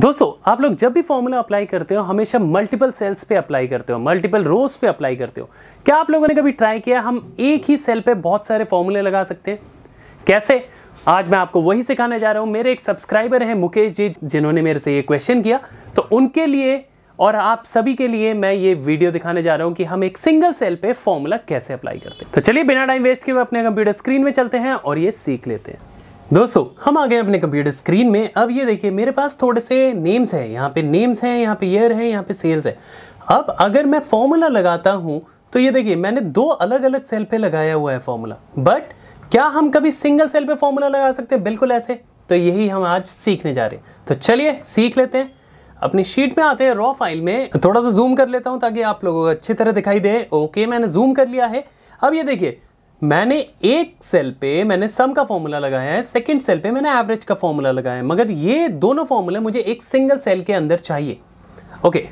दोस्तों आप लोग जब भी फॉर्मूला अप्लाई करते हो हमेशा मल्टीपल सेल्स पे अप्लाई करते हो मल्टीपल रोज पे अप्लाई करते हो क्या आप लोगों ने कभी ट्राई किया हम एक ही सेल पे बहुत सारे फॉर्मूले लगा सकते हैं कैसे आज मैं आपको वही सिखाने जा रहा हूं मेरे एक सब्सक्राइबर हैं मुकेश जी जिन्होंने मेरे से ये क्वेश्चन किया तो उनके लिए और आप सभी के लिए मैं ये वीडियो दिखाने जा रहा हूं कि हम एक सिंगल सेल पे फॉर्मूला कैसे अप्लाई करते हैं तो चलिए बिना टाइम वेस्ट किए अपने कंप्यूटर स्क्रीन में चलते हैं और ये सीख लेते हैं दोस्तों हम आ गए अपने कंप्यूटर स्क्रीन में अब ये देखिए मेरे पास थोड़े से नेम्स हैं यहाँ पे नेम्स हैं यहाँ पे ईयर है यहाँ पे सेल्स है अब अगर मैं फॉर्मूला लगाता हूँ तो ये देखिए मैंने दो अलग अलग सेल पे लगाया हुआ है फॉर्मूला बट क्या हम कभी सिंगल सेल पे फॉर्मूला लगा सकते हैं बिल्कुल ऐसे तो यही हम आज सीखने जा रहे हैं तो चलिए सीख लेते हैं अपनी शीट में आते हैं रॉ फाइल में थोड़ा सा जूम कर लेता हूँ ताकि आप लोगों को अच्छी तरह दिखाई दे ओके मैंने जूम कर लिया है अब ये देखिए मैंने एक सेल पे मैंने सम का फॉर्मूला लगाया है सेकंड सेल पे मैंने एवरेज का फॉर्मूला लगाया है मगर ये दोनों फॉर्मूले मुझे एक सिंगल सेल के अंदर चाहिए ओके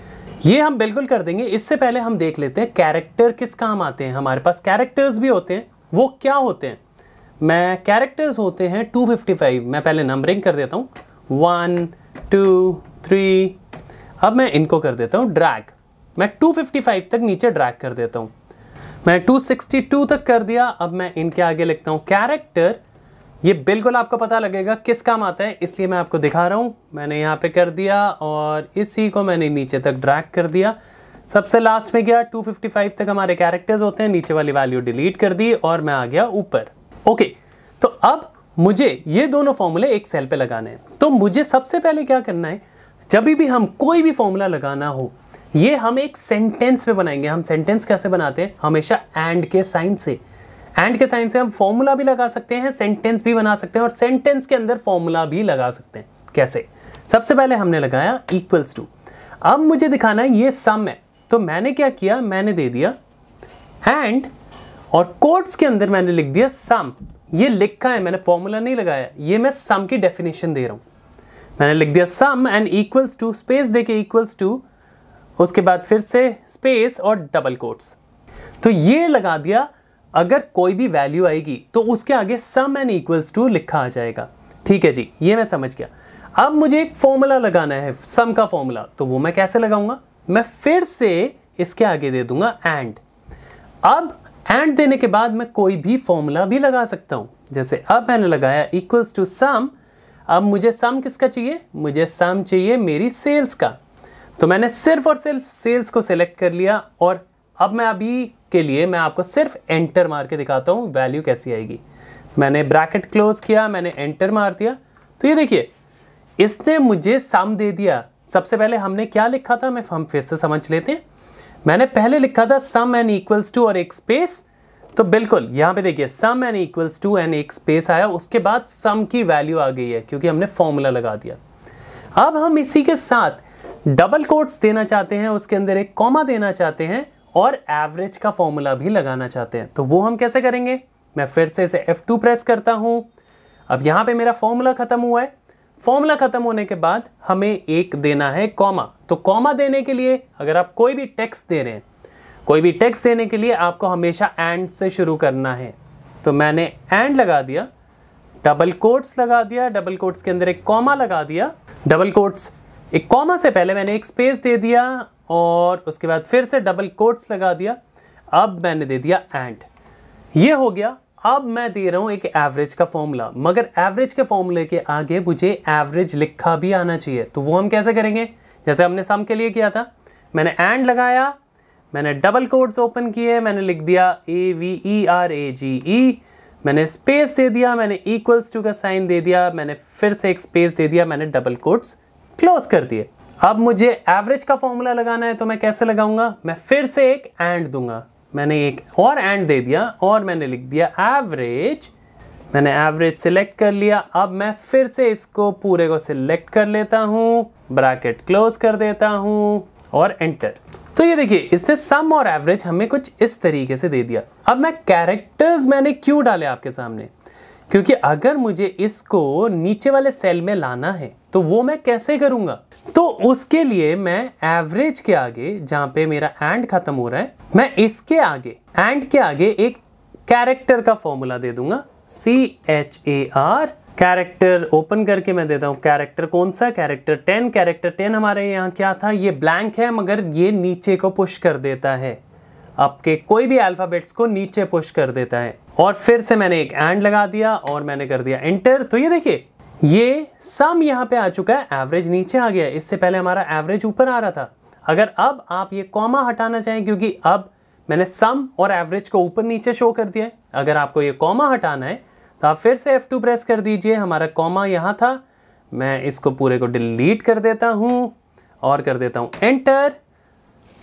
ये हम बिल्कुल कर देंगे इससे पहले हम देख लेते हैं कैरेक्टर किस काम आते हैं हमारे पास कैरेक्टर्स भी होते हैं वो क्या होते हैं मैं कैरेक्टर्स होते हैं 255 मैं पहले नंबरिंग कर देता हूँ वन टू थ्री अब मैं इनको कर देता हूँ ड्रैग मैं 255 तक नीचे ड्रैग कर देता हूँ मैं 262 तक कर दिया अब मैं इनके आगे लिखता हूँ कैरेक्टर ये बिल्कुल आपको पता लगेगा किस काम आता है इसलिए मैं आपको दिखा रहा हूँ मैंने यहाँ पे कर दिया और इसी को मैंने नीचे तक ड्रैग कर दिया सबसे लास्ट में गया 255 तक हमारे कैरेक्टर्स होते हैं नीचे वाली वैल्यू डिलीट कर दी और मैं आ गया ऊपर ओके तो अब मुझे ये दोनों फॉर्मूले एक सेल पर लगाने हैं तो मुझे सबसे पहले क्या करना है जब भी हम कोई भी फॉर्मूला लगाना हो ये हम एक सेंटेंस में बनाएंगे हम सेंटेंस कैसे बनाते हैं हमेशा एंड के साइन से एंड के साइन से हम फॉर्मूला भी लगा सकते हैं सेंटेंस भी बना सकते हैं और सेंटेंस के अंदर फॉर्मूला भी लगा सकते हैं कैसे सबसे पहले हमने लगाया इक्वल्स टू अब मुझे दिखाना ये सम है तो मैंने क्या किया मैंने दे दिया एंड और कोर्ट्स के अंदर मैंने लिख दिया सम ये लिखा है मैंने फॉर्मूला नहीं लगाया ये मैं सम की डेफिनेशन दे रहा हूं मैंने लिख दिया sum and equals to space दे के इक्वल्स टू उसके बाद फिर से स्पेस और डबल कोट्स तो ये लगा दिया अगर कोई भी वैल्यू आएगी तो उसके आगे सम एंड इक्वल्स टू लिखा आ जाएगा ठीक है जी ये मैं समझ गया अब मुझे एक फॉर्मूला लगाना है सम का फॉर्मूला तो वो मैं कैसे लगाऊंगा मैं फिर से इसके आगे दे दूंगा एंड अब एंड देने के बाद मैं कोई भी फॉर्मूला भी लगा सकता हूँ जैसे अब मैंने लगाया इक्वल्स टू सम अब मुझे सम किसका चाहिए मुझे सम चाहिए मेरी सेल्स का तो मैंने सिर्फ और सिर्फ सेल्स को सिलेक्ट कर लिया और अब मैं अभी के लिए मैं आपको सिर्फ एंटर मार के दिखाता हूँ वैल्यू कैसी आएगी मैंने ब्रैकेट क्लोज किया मैंने एंटर मार दिया तो ये देखिए इसने मुझे सम दे दिया सबसे पहले हमने क्या लिखा था मैं हम फिर से समझ लेते हैं मैंने पहले लिखा था सम एन इक्वल्स टू और एक स्पेस तो बिल्कुल यहाँ पे देखिए sum n equals to and एक स्पेस आया उसके बाद सम की वैल्यू आ गई है क्योंकि हमने फॉर्मूला लगा दिया अब हम इसी के साथ डबल कोट्स देना चाहते हैं उसके अंदर एक कॉमा देना चाहते हैं और एवरेज का फॉर्मूला भी लगाना चाहते हैं तो वो हम कैसे करेंगे मैं फिर से इसे F2 प्रेस करता हूँ अब यहाँ पे मेरा फॉर्मूला ख़त्म हुआ है फॉर्मूला ख़त्म होने के बाद हमें एक देना है कॉमा तो कॉमा देने के लिए अगर आप कोई भी टेक्स्ट दे रहे हैं कोई भी टेक्स्ट देने के लिए आपको हमेशा एंड से शुरू करना है तो मैंने एंड लगा दिया डबल कोट्स लगा दिया डबल कोट्स के अंदर एक कॉमा लगा दिया डबल कोट्स एक कॉमा से पहले मैंने एक स्पेस दे दिया और उसके बाद फिर से डबल कोट्स लगा दिया अब मैंने दे दिया एंड ये हो गया अब मैं दे रहा हूँ एक एवरेज का फॉर्मूला मगर एवरेज के फॉर्मूले के आगे मुझे एवरेज लिखा भी आना चाहिए तो वो हम कैसे करेंगे जैसे हमने सम के लिए किया था मैंने एंड लगाया मैंने डबल कोड्स ओपन किए मैंने लिख दिया A V E R A जी ई मैंने स्पेस दे दिया मैंने इक्वल्स टू का साइन दे दिया मैंने फिर से एक स्पेस दे दिया मैंने डबल कोड्स क्लोज कर दिए अब मुझे एवरेज का फॉर्मूला लगाना है तो मैं कैसे लगाऊंगा मैं फिर से एक एंड दूंगा मैंने एक और एंड दे दिया और मैंने लिख दिया एवरेज मैंने एवरेज सिलेक्ट कर लिया अब मैं फिर से इसको पूरे को सिलेक्ट कर लेता हूं ब्रैकेट क्लोज कर देता हूं और एंटर तो ये देखिए इससे सम और एवरेज हमें कुछ इस तरीके से दे दिया अब मैं कैरेक्टर्स मैंने क्यों डाले आपके सामने क्योंकि अगर मुझे इसको नीचे वाले सेल में लाना है तो वो मैं कैसे करूंगा तो उसके लिए मैं एवरेज के आगे जहां पे मेरा एंड खत्म हो रहा है मैं इसके आगे एंड के आगे एक कैरेक्टर का फॉर्मूला दे दूंगा C H A R character open करके मैं देता हूँ कैरेक्टर कौन सा कैरेक्टर टेन कैरेक्टर टेन हमारे यहाँ क्या था ये ब्लैंक है मगर ये नीचे को पुश कर देता है आपके कोई भी अल्फ़ाबेट्स को नीचे पुश कर देता है और फिर से मैंने एक एंड लगा दिया और मैंने कर दिया एंटर तो ये देखिए ये सम यहाँ पे आ चुका है एवरेज नीचे आ गया इससे पहले हमारा एवरेज ऊपर आ रहा था अगर अब आप ये कॉमा हटाना चाहें क्योंकि अब मैंने सम और एवरेज को ऊपर नीचे शो कर दिया है अगर आपको ये कॉमा हटाना है तो आप फिर से F2 प्रेस कर दीजिए हमारा कॉमा यहाँ था मैं इसको पूरे को डिलीट कर देता हूँ और कर देता हूँ एंटर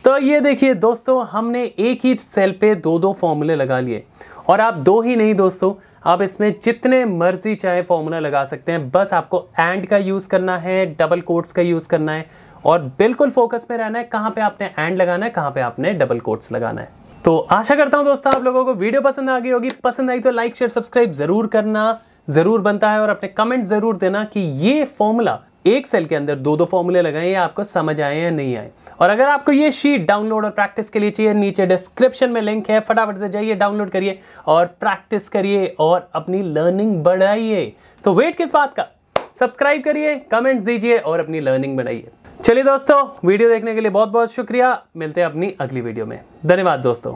तो ये देखिए दोस्तों हमने एक ही सेल पे दो दो फॉर्मूले लगा लिए और आप दो ही नहीं दोस्तों आप इसमें जितने मर्जी चाहे फॉर्मूला लगा सकते हैं बस आपको एंड का यूज़ करना है डबल कोट्स का यूज़ करना है और बिल्कुल फोकस में रहना है कहाँ पे आपने एंड लगाना है कहाँ पे आपने डबल कोट्स लगाना है तो आशा करता हूँ दोस्तों आप लोगों को वीडियो पसंद आ गई होगी पसंद आई तो लाइक शेयर सब्सक्राइब ज़रूर करना ज़रूर बनता है और अपने कमेंट ज़रूर देना कि ये फॉर्मूला एक सेल के अंदर दो दो फॉर्मूले लगाएं या आपको समझ आए या नहीं आए और अगर आपको ये शीट डाउनलोड और प्रैक्टिस के लिए चाहिए नीचे डिस्क्रिप्शन में लिंक है फटाफट से जाइए डाउनलोड करिए और प्रैक्टिस करिए और अपनी लर्निंग बढ़ाइए तो वेट किस बात का सब्सक्राइब करिए कमेंट्स दीजिए और अपनी लर्निंग बढ़ाइए चलिए दोस्तों वीडियो देखने के लिए बहुत बहुत शुक्रिया मिलते हैं अपनी अगली वीडियो में धन्यवाद दोस्तों